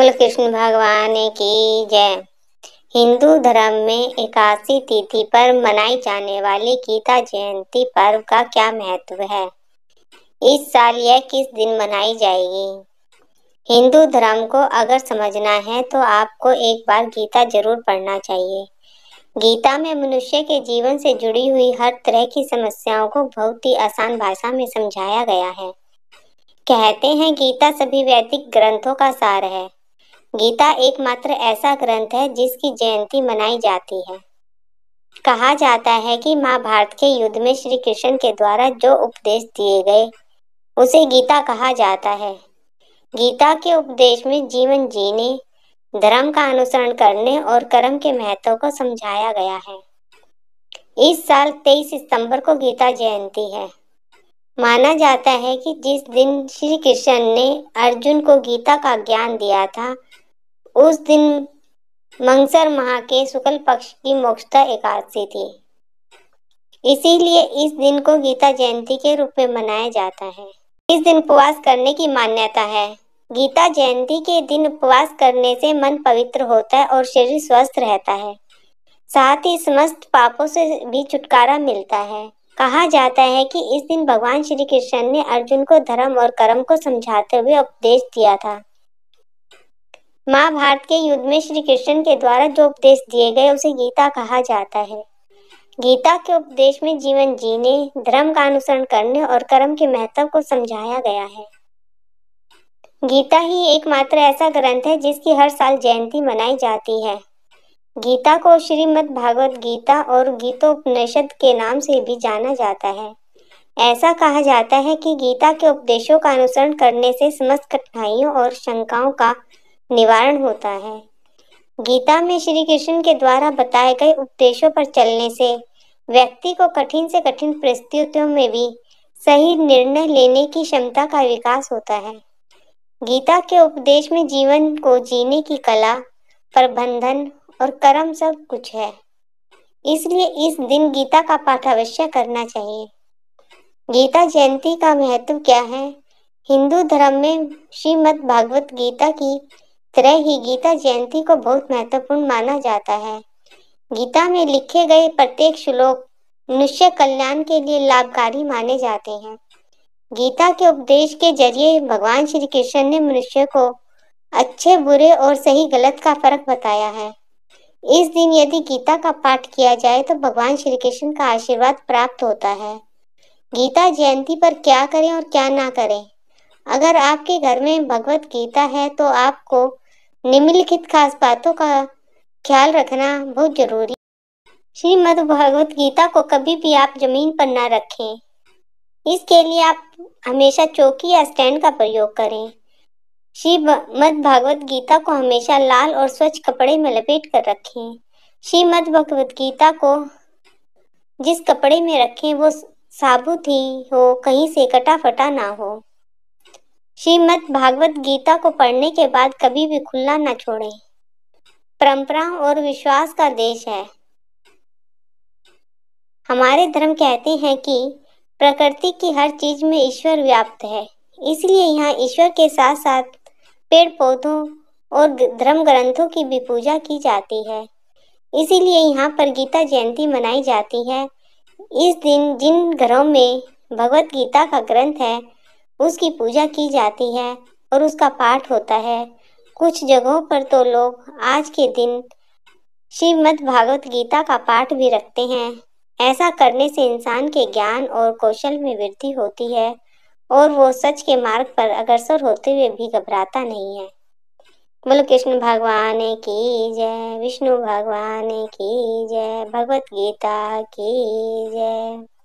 बोल कृष्ण भगवान की जय हिंदू धर्म में एकादशी तिथि पर मनाई जाने वाली गीता जयंती पर्व का क्या महत्व है इस साल यह किस दिन मनाई जाएगी हिंदू धर्म को अगर समझना है तो आपको एक बार गीता जरूर पढ़ना चाहिए गीता में मनुष्य के जीवन से जुड़ी हुई हर तरह की समस्याओं को बहुत ही आसान भाषा में समझाया गया है कहते हैं गीता सभी वैदिक ग्रंथों का सार है गीता एकमात्र ऐसा ग्रंथ है जिसकी जयंती मनाई जाती है कहा जाता है कि महाभारत के युद्ध में श्री कृष्ण के द्वारा जो उपदेश दिए गए उसे गीता कहा जाता है गीता के उपदेश में जीवन जीने धर्म का अनुसरण करने और कर्म के महत्व को समझाया गया है इस साल 23 सितंबर को गीता जयंती है माना जाता है कि जिस दिन श्री कृष्ण ने अर्जुन को गीता का ज्ञान दिया था उस दिन मंगसर माह के शुक्ल पक्ष की मोक्षता एकादशी थी इसीलिए इस दिन को गीता जयंती के रूप में मनाया जाता है इस दिन उपवास करने की मान्यता है गीता जयंती के दिन उपवास करने से मन पवित्र होता है और शरीर स्वस्थ रहता है साथ ही समस्त पापों से भी छुटकारा मिलता है कहा जाता है कि इस दिन भगवान श्री कृष्ण ने अर्जुन को धर्म और कर्म को समझाते हुए उपदेश दिया था महाभारत के युद्ध में श्री कृष्ण के द्वारा जो उपदेश दिए गए उसे गीता कहा जाता है गीता के उपदेश में जीवन जीने धर्म का अनुसरण करने और कर्म के महत्व को समझाया गया है गीता ही एकमात्र ऐसा ग्रंथ है जिसकी हर साल जयंती मनाई जाती है गीता को श्रीमद् भागवत गीता और गीतोपनिषद के नाम से भी जाना जाता है ऐसा कहा जाता है कि गीता के उपदेशों का अनुसरण करने से समस्त कठिनाइयों और शंकाओं का निवारण होता है गीता में श्री कृष्ण के द्वारा बताए गए उपदेशों पर चलने से व्यक्ति को कठिन से कठिन परिस्थितियों में भी सही निर्णय लेने की क्षमता का विकास होता है गीता के उपदेश में जीवन को जीने की कला प्रबंधन और कर्म सब कुछ है इसलिए इस दिन गीता का पाठ अवश्य करना चाहिए गीता जयंती का महत्व क्या है हिंदू धर्म में श्रीमद् भागवत गीता की तरह ही गीता जयंती को बहुत महत्वपूर्ण माना जाता है गीता में लिखे गए प्रत्येक श्लोक मनुष्य कल्याण के लिए लाभकारी माने जाते हैं गीता के उपदेश के जरिए भगवान श्री कृष्ण ने मनुष्य को अच्छे बुरे और सही गलत का फर्क बताया है इस दिन यदि गीता का पाठ किया जाए तो भगवान श्री कृष्ण का आशीर्वाद प्राप्त होता है गीता जयंती पर क्या करें और क्या ना करें अगर आपके घर में भगवत गीता है तो आपको निम्नलिखित खास बातों का ख्याल रखना बहुत जरूरी श्रीमद भगवत गीता को कभी भी आप जमीन पर ना रखें इसके लिए आप हमेशा चौकी या स्टैंड का प्रयोग करें श्री भगवत गीता को हमेशा लाल और स्वच्छ कपड़े में लपेट कर रखें श्रीमद भगवत गीता को जिस कपड़े में रखें वो साबुत ही हो कहीं से कटा फटा ना हो श्रीमद भागवत गीता को पढ़ने के बाद कभी भी खुला ना छोड़ें परंपरा और विश्वास का देश है हमारे धर्म कहते हैं कि प्रकृति की हर चीज में ईश्वर व्याप्त है इसलिए यहाँ ईश्वर के साथ साथ पेड़ पौधों और धर्म ग्रंथों की भी पूजा की जाती है इसीलिए यहाँ पर गीता जयंती मनाई जाती है इस दिन जिन घरों में भगवत गीता का ग्रंथ है उसकी पूजा की जाती है और उसका पाठ होता है कुछ जगहों पर तो लोग आज के दिन श्रीमद् भागवत गीता का पाठ भी रखते हैं ऐसा करने से इंसान के ज्ञान और कौशल में वृद्धि होती है और वो सच के मार्ग पर अग्रसर होते हुए भी घबराता नहीं है बोलो कृष्ण भगवान की जय विष्णु भगवान की जय भगवत गीता की जय